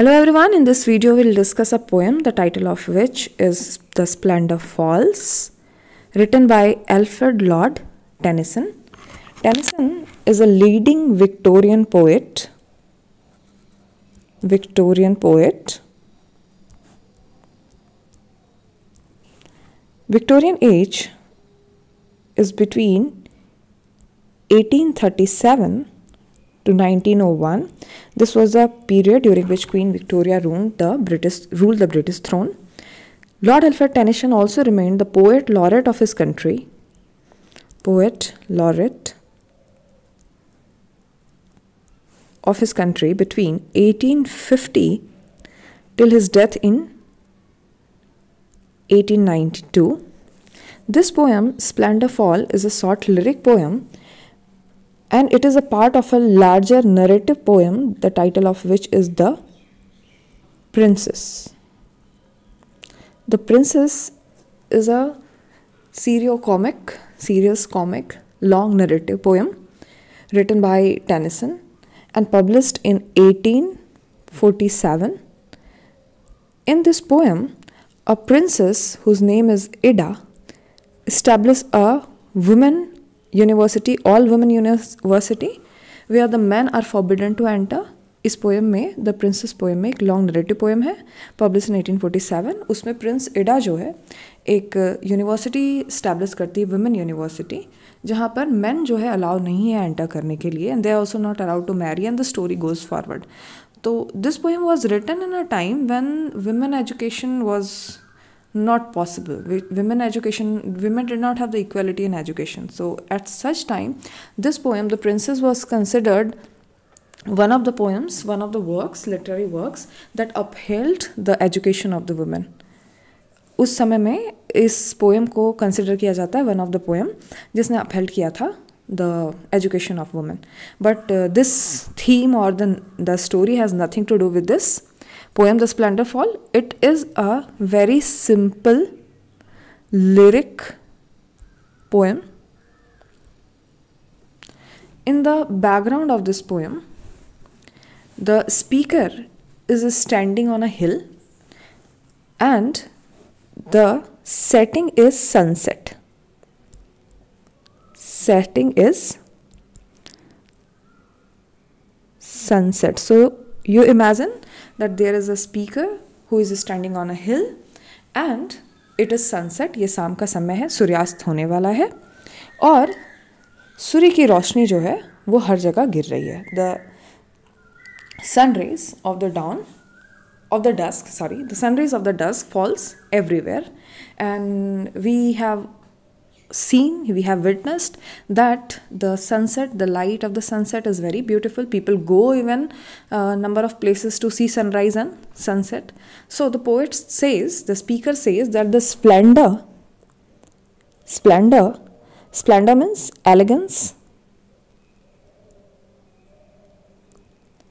Hello everyone, in this video we'll discuss a poem, the title of which is The Splendor Falls, written by Alfred Lord Tennyson. Tennyson is a leading Victorian poet, Victorian poet. Victorian age is between 1837 to 1901 this was a period during which Queen Victoria ruled the British, ruled the British throne. Lord Alfred Tennyson also remained the poet laureate of his country. Poet laureate of his country between 1850 till his death in 1892. This poem, Splendor Fall, is a short lyric poem and it is a part of a larger narrative poem, the title of which is The Princess. The Princess is a serio-comic, serious comic, long narrative poem written by Tennyson and published in 1847. In this poem, a princess whose name is Ida establishes a woman university all women university we are the man are forbidden to enter इस poem में the princess poem में एक long narrative poem है publish in 1847 उसमें Prince एडा जो है एक यूनिवर्सिटी स्टैब्लिश करती है वुमेन यूनिवर्सिटी जहाँ पर मैन जो है अलाउ नहीं है एंटर करने के लिए and they are also not allowed to marry and the story goes forward तो this poem was written in a time when women education was not possible women education women did not have the equality in education so at such time this poem the princess was considered one of the poems one of the works literary works that upheld the education of the women उस समय में इस poem को consider किया जाता है one of the poem जिसने upheld किया था the education of women but uh, this theme or the the story has nothing to do with this poem The Splendor Fall. It is a very simple lyric poem. In the background of this poem, the speaker is standing on a hill and the setting is sunset. Setting is sunset. So you imagine that there is a speaker who is standing on a hill and it is sunset ये शाम का समय है सूर्यास्त होने वाला है और सूर्य की रोशनी जो है वो हर जगह गिर रही है the sun rays of the dawn of the dusk sorry the sun rays of the dusk falls everywhere and we have seen we have witnessed that the sunset the light of the sunset is very beautiful people go even a uh, number of places to see sunrise and sunset so the poet says the speaker says that the splendor splendor splendor means elegance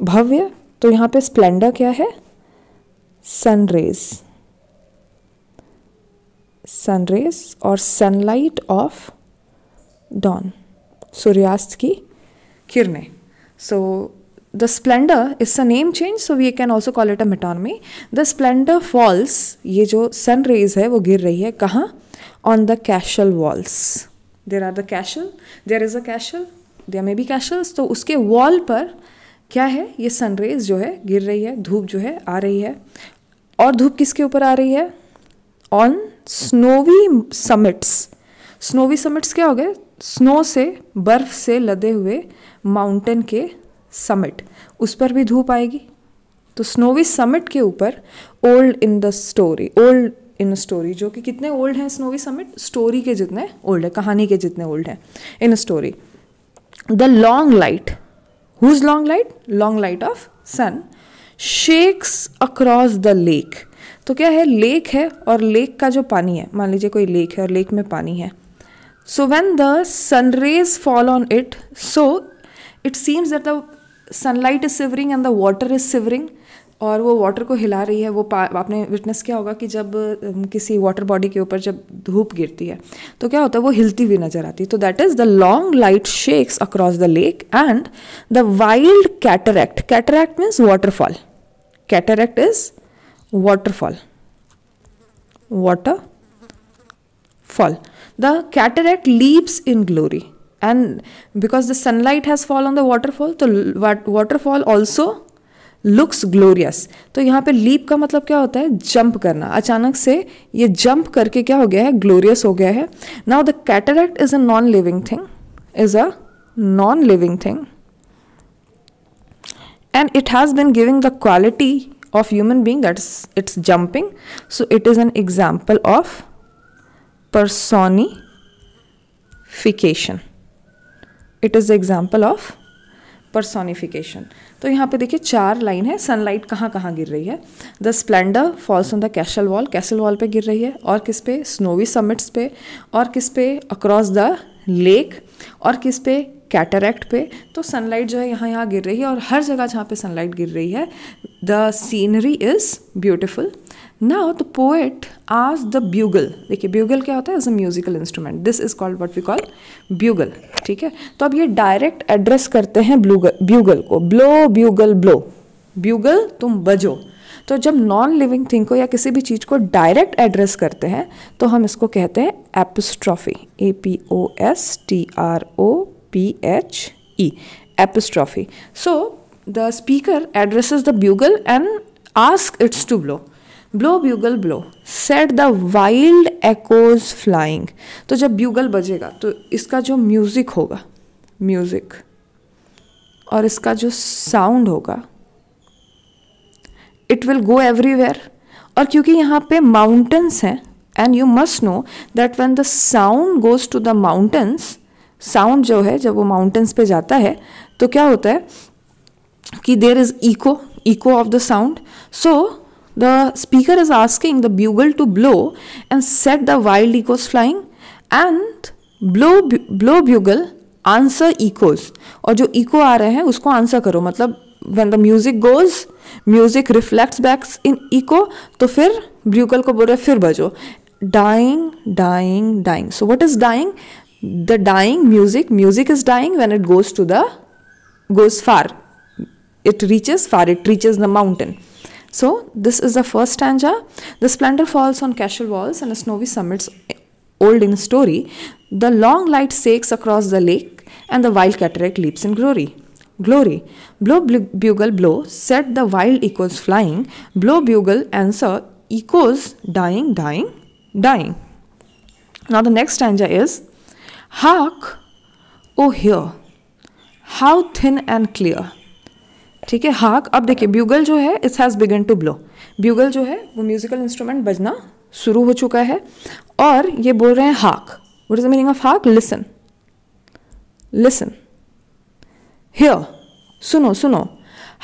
Bhavya, so here splendor kya hai? है sun rays और sunlight of dawn सूर्यास्त की किरणें so the splendour is a name change so we can also call it a metonymy the splendour falls ये जो sun rays है वो गिर रही है कहाँ on the castle walls there are the castle there is a castle there may be castles तो उसके वॉल पर क्या है ये सन रेज जो है गिर रही है धूप जो है आ रही है और धूप किसके ऊपर आ रही है on snowy summits snowy summits क्या हो गए स्नो से बर्फ से लदे हुए माउंटेन के समिट उस पर भी धूप आएगी तो स्नोवी समिट के ऊपर old in the story old in story जो कि कितने ओल्ड हैं स्नोवी समिट स्टोरी के जितने ओल्ड है कहानी के जितने ओल्ड हैं in story the long light whose long light long light of sun shakes across the lake तो क्या है लेक है और लेक का जो पानी है मान लीजिए कोई लेक है और लेक में पानी है so when the sun rays fall on it so it seems that the sunlight is shivering and the water is shivering और वो वाटर को हिला रही है वो आपने विटनेस किया होगा कि जब किसी वाटर बॉडी के ऊपर जब धूप गिरती है तो क्या होता है वो हिलती हुई नजर आती है तो that is the long light shakes across the lake and the wild cataract cataract means waterfall cataract is waterfall water fall the cataract leaps in glory and because the sunlight has fallen on the waterfall तो waterfall also looks glorious तो यहाँ पे leap का मतलब क्या होता है jump करना अचानक से ये जंप करके क्या हो गया है ग्लोरियस हो गया है now the cataract is a non living thing is a non living thing and it has been giving the quality of human being that is it's jumping so it is an example of personification it is example of personification तो यहाँ पे देखिए चार line है sunlight कहाँ कहाँ गिर रही है the splendour falls on the castle wall castle wall पे गिर रही है और किस पे स्नोवी समिट्स पे और किस पे अक्रॉस द लेक और किस पे कैटरेक्ट पे तो सनलाइट जो है यहाँ यहाँ गिर रही है और हर जगह जहाँ पे सनलाइट गिर रही है the scenery is beautiful now the poet आज द ब्यूगल देखिए ब्यूगल क्या होता है as a musical instrument this is called what we call bugle ठीक है तो अब ये डायरेक्ट एड्रेस करते हैं ब्लूगल ब्यूगल को ब्लो ब्यूगल ब्लो ब्यूगल तुम बजो तो जब नॉन लिविंग थिंग को या किसी भी चीज़ को डायरेक्ट एड्रेस करते हैं तो हम इसको कहते हैं apostrophe A P O S T R O P H E apostrophe so the speaker address the bugle and ask its to blow blow bugle blow set the wild echoes flying तो जब bugle बजेगा तो इसका जो music होगा music और इसका जो साउंड होगा इट विल गो एवरीवेयर और क्योंकि यहाँ पे माउंटेंस हैं and you must know that when the sound goes to the mountains sound जो है जब वो माउंटेंस पे जाता है तो क्या होता है कि there is eco eco of the sound so the speaker is asking the bugle to blow and set the wild echoes flying and blow blow bugle answer echoes और जो इको आ रहे हैं उसको आंसर करो मतलब when the music goes music reflects backs in echo तो फिर bugle को बोल रहे फिर बजो dying dying dying so what is dying the dying music music is dying when it goes to the goes far it reaches far it reaches the mountain so this is the first stanza the splendor falls on casual walls and snowy summits old in story the long light sakes across the lake and the wild cataract leaps in glory glory blow bugle blow set the wild echoes flying blow bugle answer echoes dying dying dying now the next stanza is hark O hear how thin and clear ठीक है hark अब देखिए bugle जो है its has began to blow bugle जो है वो musical instrument बजना शुरू हो चुका है और ये बोल रहे हैं hark what is the meaning of hark listen listen hear सुनो सुनो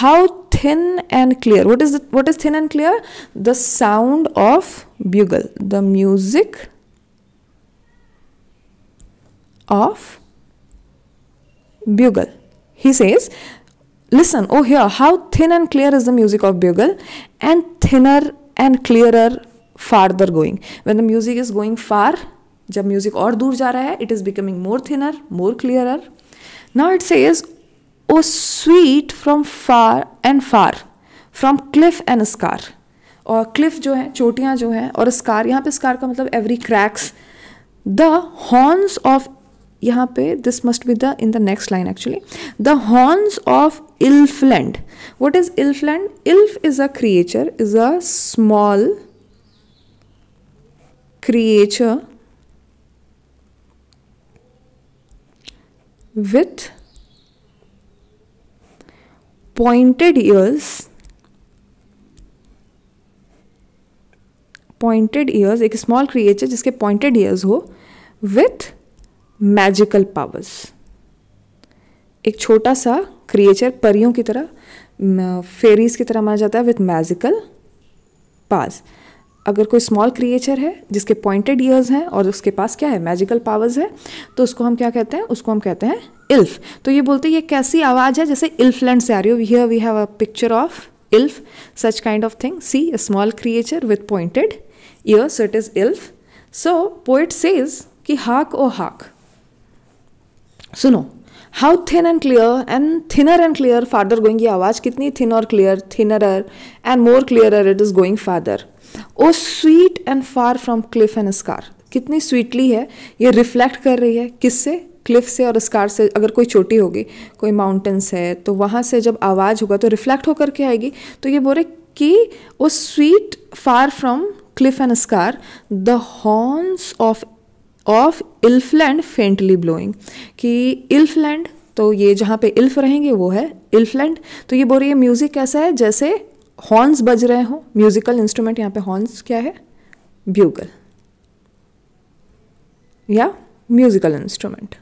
how thin and clear what is what is thin and clear the sound of bugle the music of bugle. He says, Listen, oh, here, how thin and clear is the music of bugle, and thinner and clearer farther going. When the music is going far, जब music और दूर जा रहा है it is becoming more thinner more clearer now it says O sweet from far and far from cliff and scar और cliff जो है चोटियाँ जो हैं और स्कार यहाँ पे स्कार का मतलब every cracks the horns of यहाँ पे this must be the in the next line actually the horns of elfland what is elfland elf is a creature is a small creature with pointed ears pointed ears एक small creature जिसके pointed ears हो with magical powers एक छोटा सा creature परियों की तरह fairies की तरह माना जाता है विथ मैजिकल पास अगर कोई स्मॉल क्रिएचर है जिसके पॉइंटेड ईयर्स हैं और उसके पास क्या है मैजिकल पावर्स है तो उसको हम क्या कहते हैं उसको हम कहते हैं इल्फ तो ये बोलते हैं ये कैसी आवाज़ है जैसे इल्फ लैंड से आ रही हो here we have a picture of elf such kind of thing see a small creature with pointed ears it is elf so poet says कि हाक ओ हाक सुनो how thin and clear and thinner and clear farther going ये आवाज़ कितनी thin और clear thinner and more clear it is going farther O sweet and far from cliff and scar कितनी sweetly है ये reflect कर रही है किससे क्लिफ से और स्कार से अगर कोई चोटी होगी कोई माउंटेंस है तो वहाँ से जब आवाज़ होगा तो रिफ्लेक्ट होकर के आएगी तो ये बोल रहे कि वो sweet far from cliff and scar the horns of of elfland faintly blowing कि इल्फलैंड तो ये जहाँ पे इल्फ रहेंगे वो है इल्फलैंड तो ये बोल रही है म्यूज़िक कैसा है जैसे हॉर्न्स बज रहे हों म्यूज़िकल इंस्ट्रूमेंट यहाँ पे हॉर्न्स क्या है ब्यूगल या म्यूज़िकल इंस्ट्रूमेंट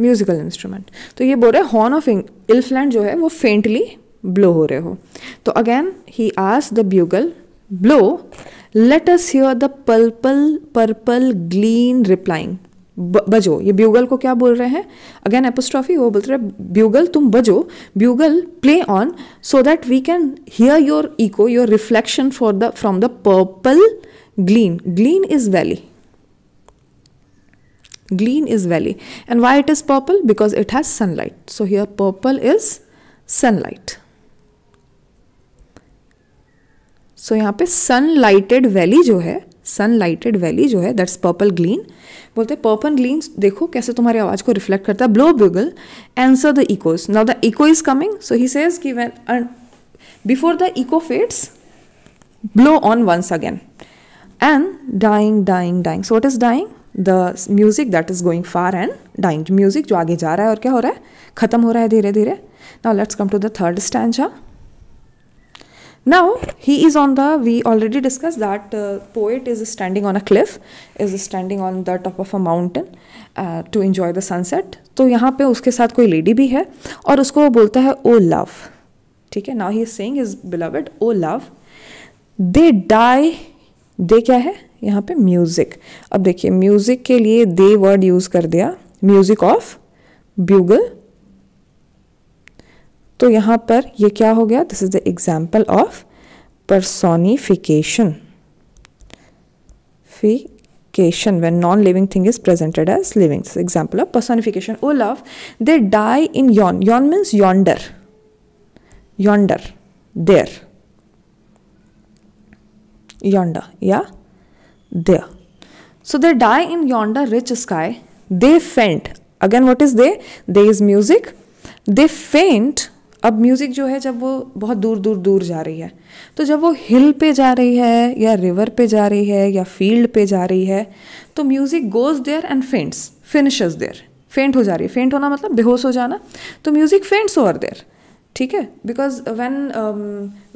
म्यूज़िकल इंस्ट्रूमेंट तो ये बोल रहे हैं हॉर्न ऑफ इल्फलैंड जो है वो फेंटली ब्लो हो रहे हो तो अगेन ही आस the bugle blow let us hear the purple purple glen replying बजो ये ब्यूगल को क्या बोल रहे हैं अगेन एपोस्ट्रॉफी वो बोलते रहे ब्यूगल तुम बजो bugle play on so that we can hear your echo your reflection for the from the purple glen glen is valley glen is valley and why it is purple because it has sunlight so here purple is sunlight so so, यहाँ पे सन lighted valley जो है सन lighted valley जो है that's purple ग्लीन बोलते हैं purple ग्लीन देखो कैसे तुम्हारी आवाज़ को रिफ्लेक्ट करता है blow bugle answer the echoes now the echo is coming so he says कि when before the echo fades blow on once again and dying dying dying so what is dying the music that is going far and dying music जो आगे जा रहा है और क्या हो रहा है ख़त्म हो रहा है धीरे धीरे let's come to the third stand stanza now he is on the we already discussed that uh, poet is standing on a cliff is standing on the top of a mountain uh, to enjoy the sunset तो यहाँ पे उसके साथ कोई lady भी है और उसको वो बोलता है ओ लव ठीक है now he is saying his beloved O love they die they क्या है यहाँ पे म्यूजिक अब देखिए म्यूजिक के लिए दे वर्ड यूज कर दिया म्यूजिक ऑफ ब्यूगल तो यहाँ पर ये क्या हो गया this is the example of personification fication when non living thing is presented as living example of personification O love they die in yon yon means yonder yonder there yonder या there so they die in yonder rich sky they faint again what is they they is music they faint अब music जो है जब वो बहुत दूर दूर दूर जा रही है तो जब वो हिल पे जा रही है या रिवर पे जा रही है या फील्ड पे जा रही है तो music goes there and faints finishes there faint हो जा रही है फेंट होना मतलब बेहोश हो जाना तो म्यूज़िक फेंट्स ओवर देयर ठीक है because when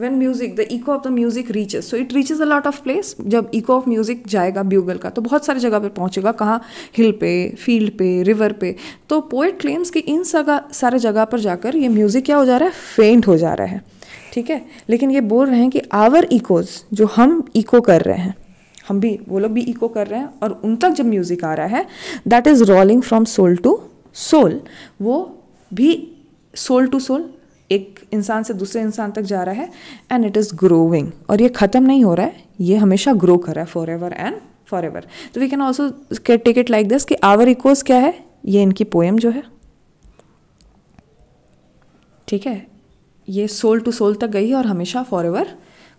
when music the echo of the music reaches so it reaches a lot of place जब इको ऑफ म्यूजिक जाएगा ब्यूगल का तो बहुत सारी जगह पर पहुंचेगा कहाँ हिल पे फील्ड पे रिवर पे तो पोएट क्लेम्स कि इन सगा सारे जगह पर जाकर ये म्यूजिक क्या हो जा रहा है फेंट हो जा रहा है ठीक है लेकिन ये बोल रहे हैं कि आवर इकोज जो हम इको कर रहे हैं हम भी वो लोग भी इको कर रहे हैं और उन तक जब म्यूजिक आ रहा है that is rolling from soul to soul वो भी सोल टू सोल एक इंसान से दूसरे इंसान तक जा रहा है एंड इट इज़ ग्रोविंग और ये ख़त्म नहीं हो रहा है ये हमेशा ग्रो कर रहा है for ever and for ever तो we can also take it like this कि आवर इकोज क्या है ये इनकी पोएम जो है ठीक है ये सोल टू सोल तक गई है और हमेशा फॉर एवर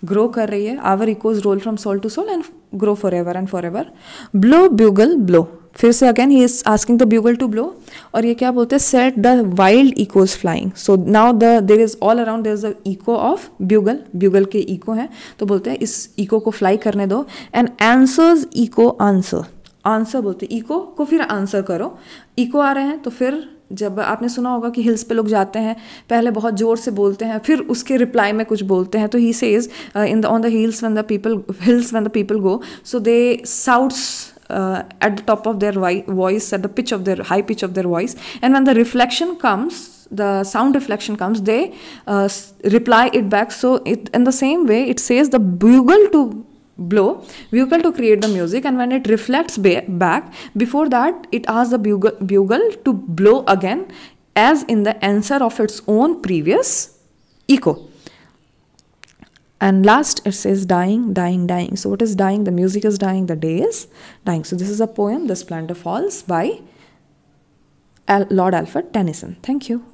ग्रो कर रही है our echoes roll from soul to soul and grow for ever and for ever blow bugle blow फिर से again he is asking the bugle to blow और ये क्या बोलते हैं set the wild echoes flying so now the there is all around there is the echo of bugle bugle के echo हैं तो बोलते हैं इस इको को फ्लाई करने दो and answers echo answer answer बोलते इको को फिर आंसर करो इको आ रहे हैं तो फिर जब आपने सुना होगा कि हिल्स पे लोग जाते हैं पहले बहुत ज़ोर से बोलते हैं फिर उसके रिप्लाई में कुछ बोलते हैं तो he says in the on the hills one the people hills one the people go so they shouts uh, at the top of their voice at the pitch of their high pitch of their voice and when the reflection comes the sound reflection comes they uh, reply it back so it in the same way it says the bugle to blow bugle to create the music and when it reflects back before that it asks the bugle, bugle to blow again as in the answer of its own previous echo and last it says dying dying dying so what is dying the music is dying the day is dying so this is a poem the splendor falls by Al lord alfred tennyson thank you